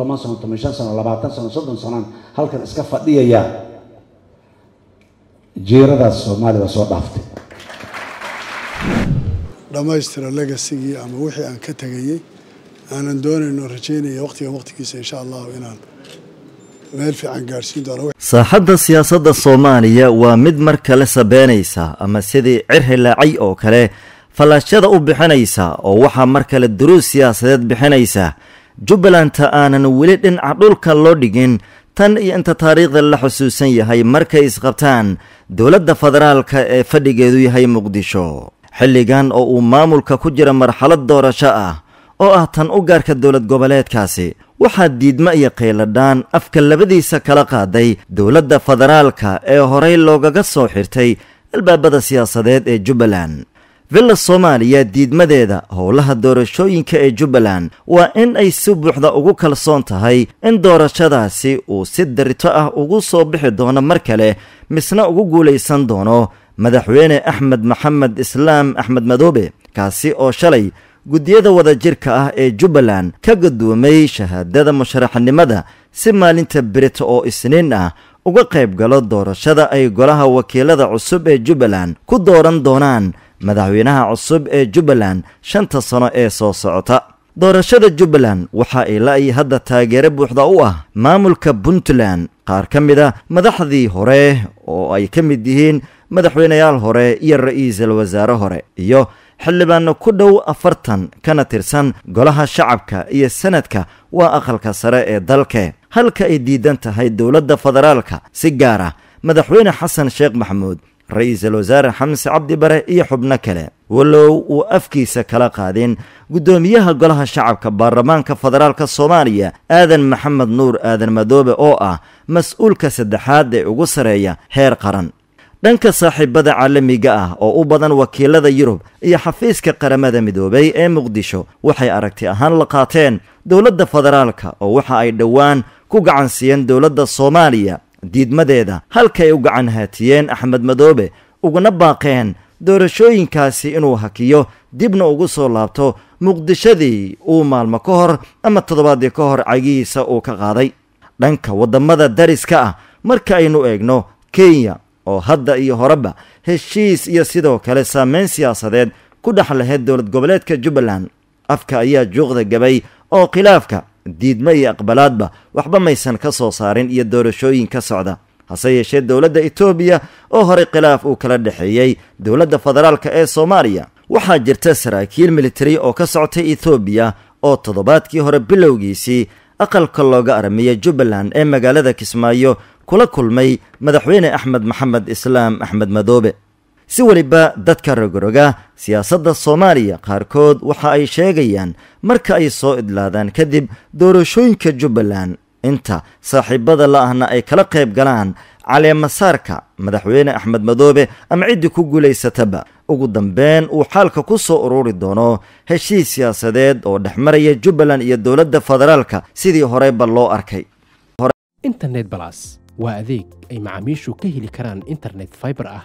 toban sano toban shan sano labaatan sano soddon sanaan halkan iska fadhiyaya jeeradaas soomaalida soo dhaaftay dhammaystira legasigii ama wixii aan ka tegayey aanan doonayno rajaynaya waqtigan waqtigiisa insha allahu inaan meel fiican gaarhsiin saaxadda siyaasadda soomaaliya waa mid mar kale sabeenaysa ama sidii cirhilaacay oo kale fallaashada u bixinaysa oo waxaa mar kale duruus siyaasadeed bixinaysa jubbalanta aanan weli dhinaca ah dhulka loo dhigin tan iyo inta taariikhda la xusuusan yahay markay isqabtaan dowladda federaalka ee fadhigeedu yahay muqdisho xilligan oo uu maamulka ku jira marxalad doorasho ah oo ah tan u gaarka dowlad goboleedkaasi waxaa diidma iyo qayladhaan afka labadiisa kala qaaday dowladda federaalka ee horay loogaga soo xirtay albaabada siyaasadeed ee jubbaland villa soomaaliya diidmadeeda howlaha doorashooyinka ee jubbaland waa in ay si buuxda ugu kalsoon tahay in doorashadaasi uu si darito ah ugu soo bixi doono mar kale misna ugu guulaysan doono madaxweyne axmed maxamed islaam axmed madoobe kaasi oo shalay guddiyada wadajirka ah ee jubbaland ka gudoomay shahaadada musharaxnimada si maalinta berito oo isniin ah uga qayb galo doorashada ay golaha wakiilada cusub ee jubbaland ku dooran doonaan madaxweynaha cusub ee jubbaland shanta sano ee soo socota doorashada jubbaland waxa ay la-i hadda taageere buuxda u ah maamulka puntland qaar ka mid a madaxdii hore oo ay ka mid yihiin madaxweynayaal hore iyo ra iisal wasaare hore iyo xildhibaanno ku dhow afartan kana tirsan golaha shacabka iyo sanadka waa aqalka sare ee dalke halka ay diidan tahay dowladda federaalka si gaar ah madaxweyne xasan sheekh maxamuud ra-iisul wasaare xamse cabdibare iyo xubno kale wallow uu afkiisa kala qaadeen guddoomiyaha golaha shacabka baarlamaanka federaalka soomaaliya aadan maxamed nuur aadan madoobe oo ah mas-uulka saddexaad ee ugu sareeya heer qaran dhanka saaxiibada caalamiga ah oo u badan wakiilada yurub iyo xafiiska qaramada midoobay ee muqdisho waxay aragti ahaan la qaateen dowladda federaalka oo waxa ay dhowaan ku gacansiiyeen dowladda soomaaliya diidmadeeda halkay u gacan haatiyeen axmed madoobe uguna baaqeen doorashooyinkaasi inuu hakiyo dibna ugu soo laabto muqdishadii uu maalmo ka hor ama toddobaadii ka hor cagihiisa uu ka qaaday dhanka waddamada dariska ah marka aynu eegno kenya oo hadda iyo horeba heshiis iyo sidoo kale saameyn siyaasadeed ku dhex lahayd dowlad goboleedka jubbaland afka ayaa juuqda gabay oo khilaafka diidmo iyo aqbalaadba waxba maysan ka soo saarin iyo doorashooyin ka socda hase yeeshee dowladda etoobiya oo horey khilaaf uu kala dhexeeyey dowladda federaalka ee soomaaliya waxaa jirta saraakiil militari oo ka soctay etoobiya oo toddobaadkii hore bilowgiisii aqalka looga aramiya jubbaland ee magaalada kismaayo kula kulmay madaxweyne axmed maxamed islaam axmed madoobe si weliba dadka rogroga siyaasadda soomaaliya qaarkood waxa ay sheegayaan marka ay soo idlaadaan kadib doorashooyinka jubbaland inta saaxiibada la-ahna ay kala qayb galaan caleemasaarka madaxweyne axmed madoobe ama ciddi ku guulaysataba ugu dambeen uu xaalka ku soo ururi doono heshiis siyaasadeed oo dhex maraya jubbaland iyo dowladda federaalka sidii horeyba loo arkay internet balas waa adeeg ay macaamiishu ka heli karaan internet fiber ah